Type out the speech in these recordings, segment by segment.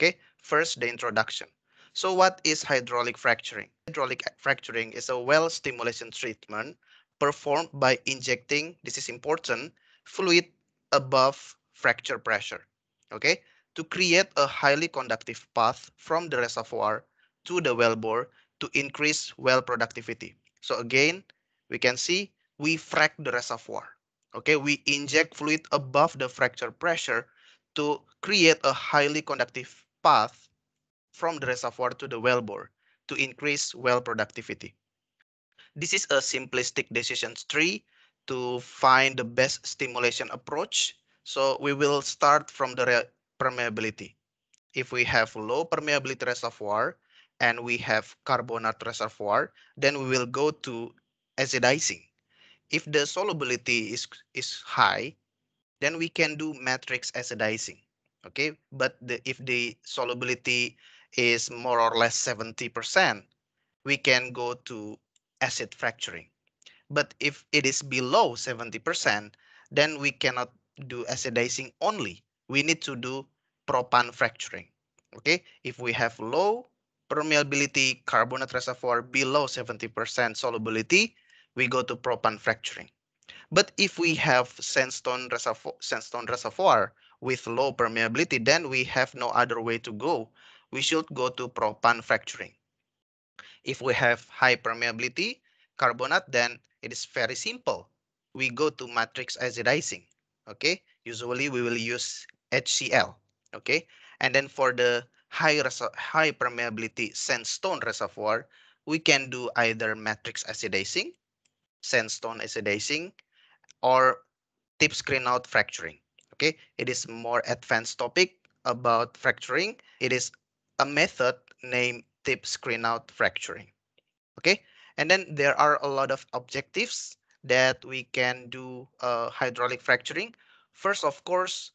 Okay, first the introduction. So what is hydraulic fracturing? Hydraulic fracturing is a well stimulation treatment performed by injecting, this is important, fluid above fracture pressure, okay, to create a highly conductive path from the reservoir to the wellbore to increase well productivity. So again, we can see we frac the reservoir, okay, we inject fluid above the fracture pressure to create a highly conductive path from the reservoir to the wellbore to increase well productivity. This is a simplistic decision tree to find the best stimulation approach. So we will start from the permeability. If we have low permeability reservoir and we have carbonate reservoir, then we will go to acidizing. If the solubility is, is high, then we can do matrix acidizing okay but the, if the solubility is more or less 70% we can go to acid fracturing but if it is below 70% then we cannot do acidizing only we need to do propan fracturing okay if we have low permeability carbonate reservoir below 70% solubility we go to propan fracturing but if we have sandstone reservoir, sandstone reservoir with low permeability, then we have no other way to go. We should go to propane fracturing. If we have high permeability carbonate, then it is very simple. We go to matrix acidizing. Okay, usually we will use HCl. Okay, and then for the high, high permeability sandstone reservoir, we can do either matrix acidizing, sandstone acidizing, or tip screen out fracturing okay it is more advanced topic about fracturing it is a method named tip screen out fracturing okay and then there are a lot of objectives that we can do uh, hydraulic fracturing first of course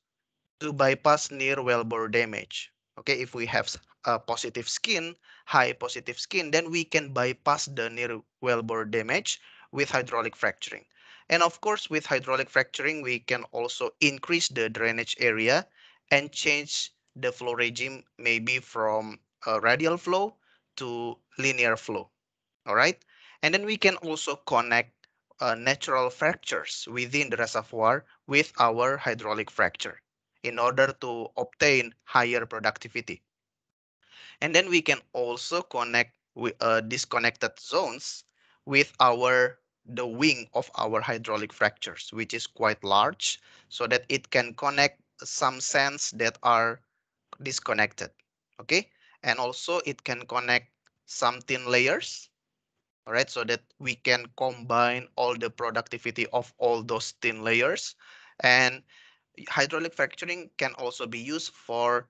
to bypass near wellbore damage okay if we have a positive skin high positive skin then we can bypass the near wellbore damage with hydraulic fracturing and of course, with hydraulic fracturing, we can also increase the drainage area and change the flow regime maybe from radial flow to linear flow. All right. And then we can also connect uh, natural fractures within the reservoir with our hydraulic fracture in order to obtain higher productivity. And then we can also connect with, uh, disconnected zones with our the wing of our hydraulic fractures, which is quite large, so that it can connect some sands that are disconnected, okay? And also it can connect some thin layers, all right, so that we can combine all the productivity of all those thin layers. And hydraulic fracturing can also be used for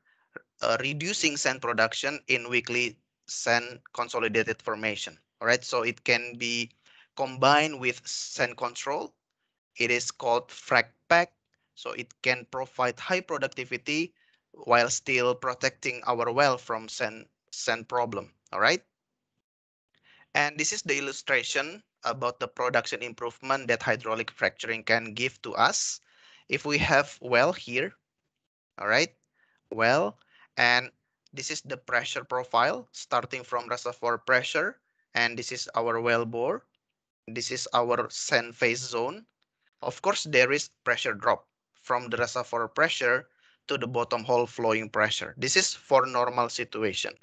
uh, reducing sand production in weakly sand consolidated formation. All right, so it can be combined with send control. It is called pack. so it can provide high productivity while still protecting our well from send, send problem, all right? And this is the illustration about the production improvement that hydraulic fracturing can give to us. If we have well here, all right, well, and this is the pressure profile starting from reservoir pressure, and this is our well bore this is our sand phase zone. Of course, there is pressure drop from the reservoir pressure to the bottom hole flowing pressure. This is for normal situation.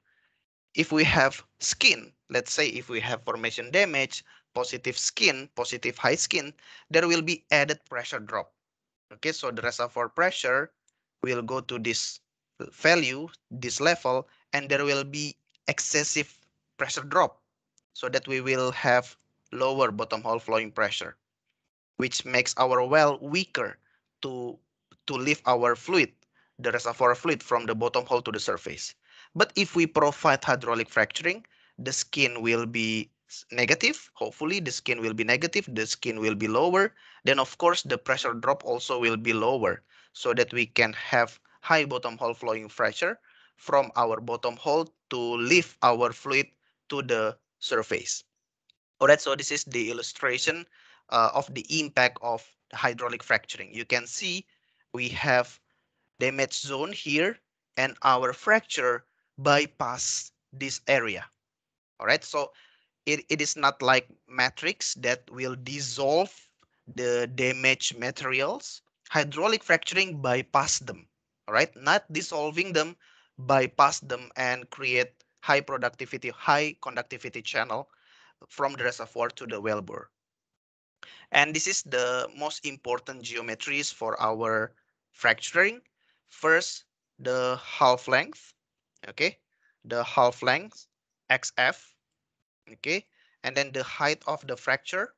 If we have skin, let's say if we have formation damage, positive skin, positive high skin, there will be added pressure drop. Okay, so the reservoir pressure will go to this value, this level, and there will be excessive pressure drop so that we will have lower bottom hole flowing pressure, which makes our well weaker to, to lift our fluid, the reservoir fluid from the bottom hole to the surface. But if we provide hydraulic fracturing, the skin will be negative. Hopefully the skin will be negative, the skin will be lower. Then of course the pressure drop also will be lower so that we can have high bottom hole flowing pressure from our bottom hole to lift our fluid to the surface. All right, so this is the illustration uh, of the impact of hydraulic fracturing. You can see we have damage zone here and our fracture bypass this area. All right, so it, it is not like matrix that will dissolve the damaged materials. Hydraulic fracturing bypass them, all right? Not dissolving them, bypass them and create high productivity, high conductivity channel from the reservoir to the wellbore. And this is the most important geometries for our fracturing. First, the half length, okay, the half length XF, okay, and then the height of the fracture,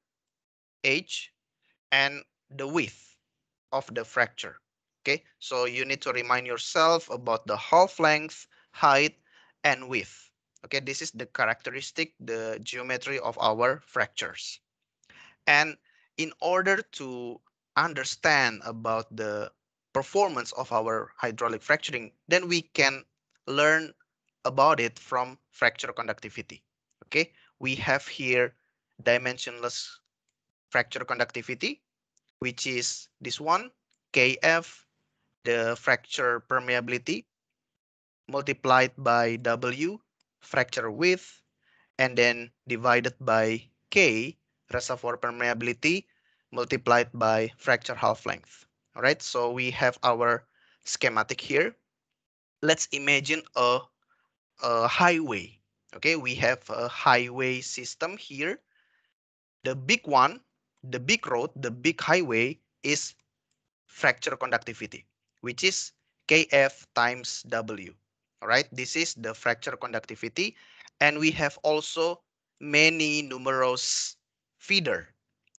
H, and the width of the fracture. Okay, so you need to remind yourself about the half length, height, and width. Okay, this is the characteristic, the geometry of our fractures. And in order to understand about the performance of our hydraulic fracturing, then we can learn about it from fracture conductivity. Okay, we have here dimensionless fracture conductivity, which is this one, KF, the fracture permeability multiplied by W, fracture width, and then divided by K, reservoir permeability, multiplied by fracture half length. All right, so we have our schematic here. Let's imagine a, a highway. Okay, we have a highway system here. The big one, the big road, the big highway is fracture conductivity, which is KF times W right? This is the fracture conductivity. And we have also many numerous feeder,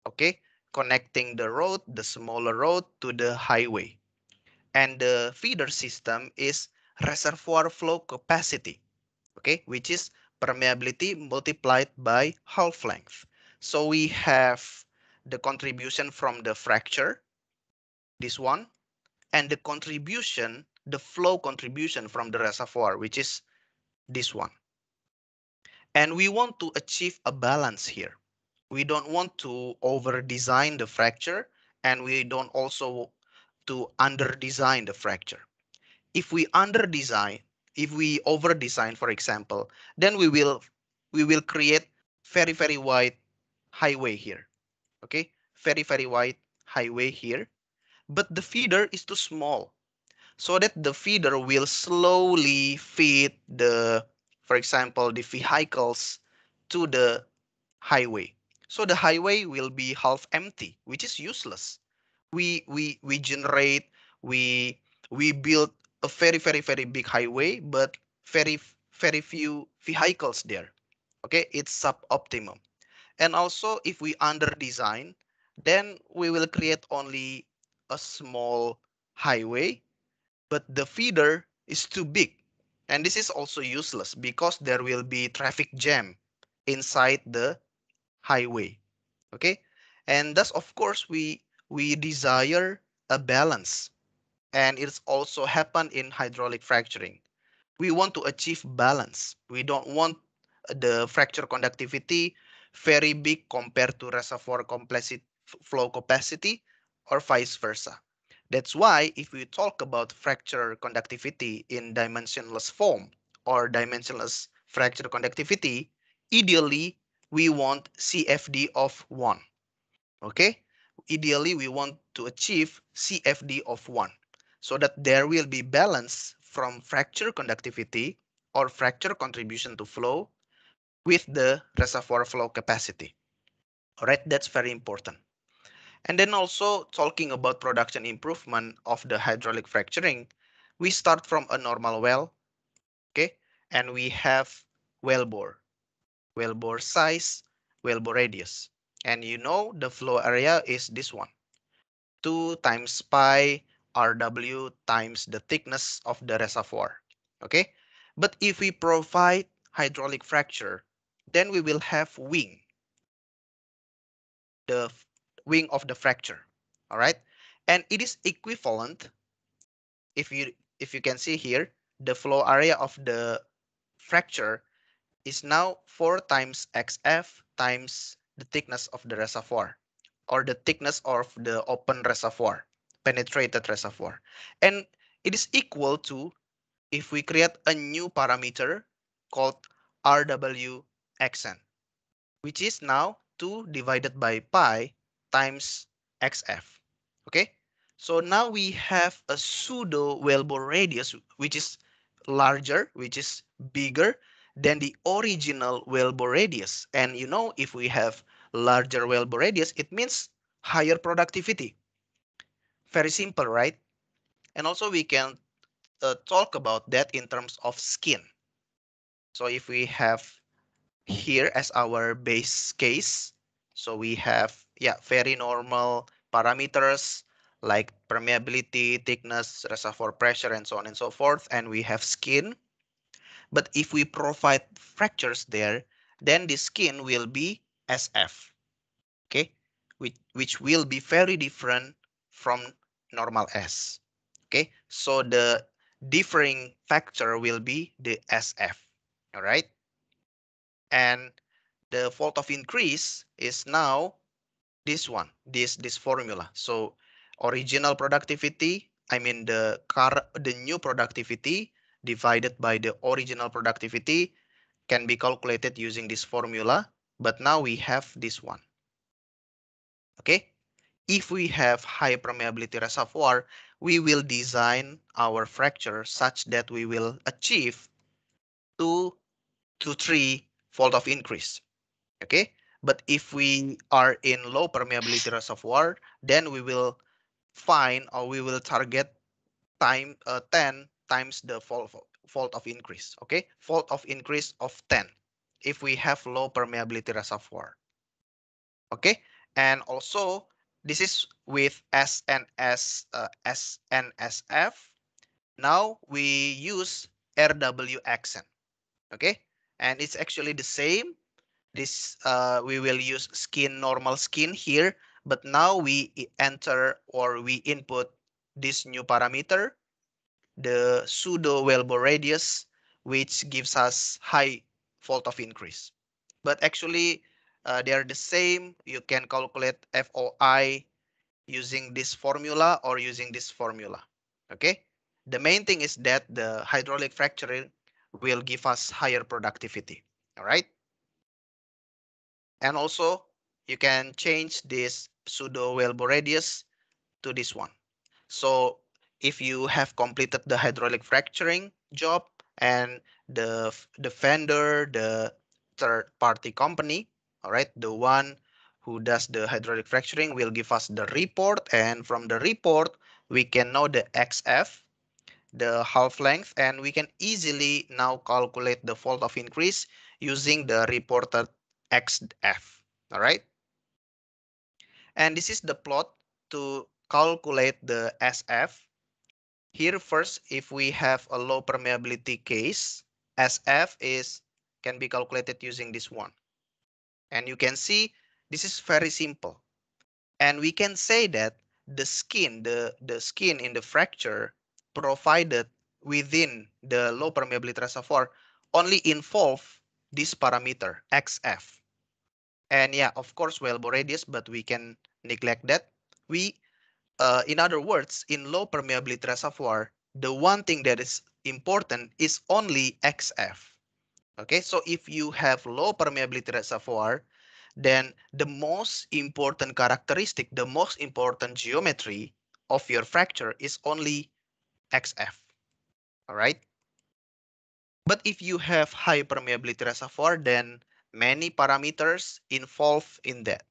okay? Connecting the road, the smaller road to the highway. And the feeder system is reservoir flow capacity, okay? Which is permeability multiplied by half length. So we have the contribution from the fracture, this one, and the contribution the flow contribution from the reservoir, which is this one. And we want to achieve a balance here. We don't want to over design the fracture and we don't also to under design the fracture. If we under design, if we over design, for example, then we will we will create very, very wide highway here. Okay, very, very wide highway here. But the feeder is too small so that the feeder will slowly feed the, for example, the vehicles to the highway. So the highway will be half empty, which is useless. We we we generate we we build a very very very big highway, but very very few vehicles there. Okay, it's suboptimum. And also, if we under design, then we will create only a small highway but the feeder is too big. And this is also useless because there will be traffic jam inside the highway. Okay. And thus, of course, we we desire a balance. And it's also happened in hydraulic fracturing. We want to achieve balance. We don't want the fracture conductivity very big compared to reservoir complexity flow capacity or vice versa. That's why if we talk about fracture conductivity in dimensionless form or dimensionless fracture conductivity, ideally we want CFD of 1. Okay? Ideally we want to achieve CFD of 1 so that there will be balance from fracture conductivity or fracture contribution to flow with the reservoir flow capacity. All right, that's very important. And then also talking about production improvement of the hydraulic fracturing, we start from a normal well, okay? And we have well bore, well bore size, well bore radius. And you know the flow area is this one. 2 times pi RW times the thickness of the reservoir, okay? But if we provide hydraulic fracture, then we will have wing. The wing of the fracture. All right. And it is equivalent. If you if you can see here, the flow area of the fracture is now 4 times XF times the thickness of the reservoir or the thickness of the open reservoir, penetrated reservoir. And it is equal to if we create a new parameter called RWXN, which is now 2 divided by pi times xf. Okay, so now we have a pseudo whalebone radius, which is larger, which is bigger than the original whalebone radius. And you know, if we have larger whalebone radius, it means higher productivity. Very simple, right? And also we can uh, talk about that in terms of skin. So if we have here as our base case, so we have yeah, very normal parameters like permeability, thickness, reservoir pressure, and so on and so forth. And we have skin. But if we provide fractures there, then the skin will be SF, okay? Which, which will be very different from normal S, okay? So the differing factor will be the SF, all right? And the fault of increase is now this one, this this formula. So original productivity, I mean the car the new productivity divided by the original productivity can be calculated using this formula, but now we have this one. Okay, if we have high permeability reservoir, we will design our fracture such that we will achieve 2 to 3 fold of increase. Okay, but if we are in low permeability reservoir, then we will find or we will target time uh, 10 times the fault, fault of increase. Okay, fault of increase of 10 if we have low permeability reservoir. Okay, and also this is with SNS, uh, SNSF. Now we use RW accent. Okay, and it's actually the same this uh, we will use skin normal skin here but now we enter or we input this new parameter the pseudo wellbore radius which gives us high fault of increase but actually uh, they are the same you can calculate foi using this formula or using this formula okay the main thing is that the hydraulic fracturing will give us higher productivity all right and also you can change this pseudo available radius to this one. So if you have completed the hydraulic fracturing job and the, the vendor, the third party company, all right, the one who does the hydraulic fracturing will give us the report and from the report we can know the XF, the half length, and we can easily now calculate the fault of increase using the reported XF. All right. And this is the plot to calculate the SF. Here first, if we have a low permeability case, SF is can be calculated using this one. And you can see this is very simple. And we can say that the skin, the, the skin in the fracture provided within the low permeability reservoir only involve this parameter XF. And yeah, of course, available radius, but we can neglect that. We, uh, in other words, in low permeability reservoir, the one thing that is important is only XF. Okay, so if you have low permeability reservoir, then the most important characteristic, the most important geometry of your fracture is only XF. All right. But if you have high permeability reservoir, then many parameters involved in that.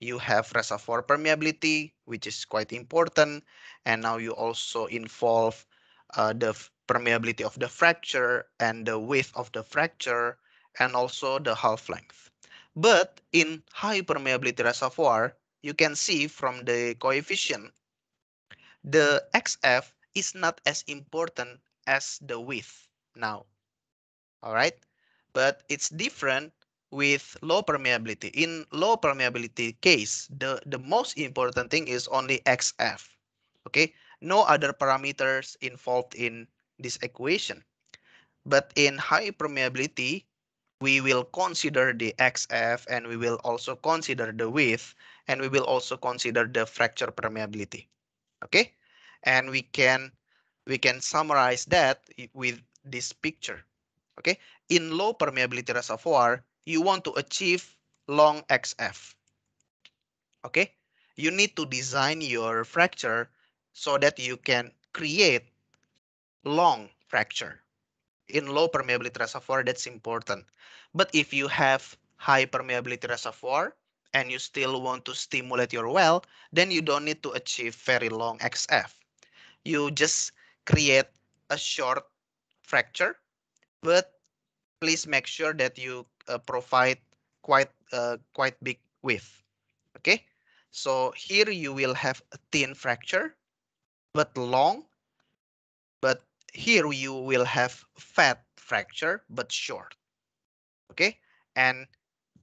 You have reservoir permeability, which is quite important. And now you also involve uh, the permeability of the fracture and the width of the fracture and also the half length. But in high permeability reservoir, you can see from the coefficient, the XF is not as important as the width now. All right, but it's different with low permeability. In low permeability case, the, the most important thing is only XF. Okay, no other parameters involved in this equation. But in high permeability, we will consider the XF and we will also consider the width and we will also consider the fracture permeability. Okay, and we can we can summarize that with this picture. Okay, in low permeability reservoir, you want to achieve long XF. Okay, you need to design your fracture so that you can create long fracture in low permeability reservoir. That's important. But if you have high permeability reservoir and you still want to stimulate your well, then you don't need to achieve very long XF. You just create a short fracture, but please make sure that you uh, provide quite uh, quite big width. Okay, so here you will have a thin fracture, but long. But here you will have fat fracture, but short. Okay, and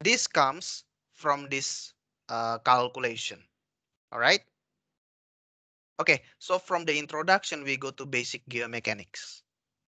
this comes from this uh, calculation. All right. Okay, so from the introduction, we go to basic geomechanics.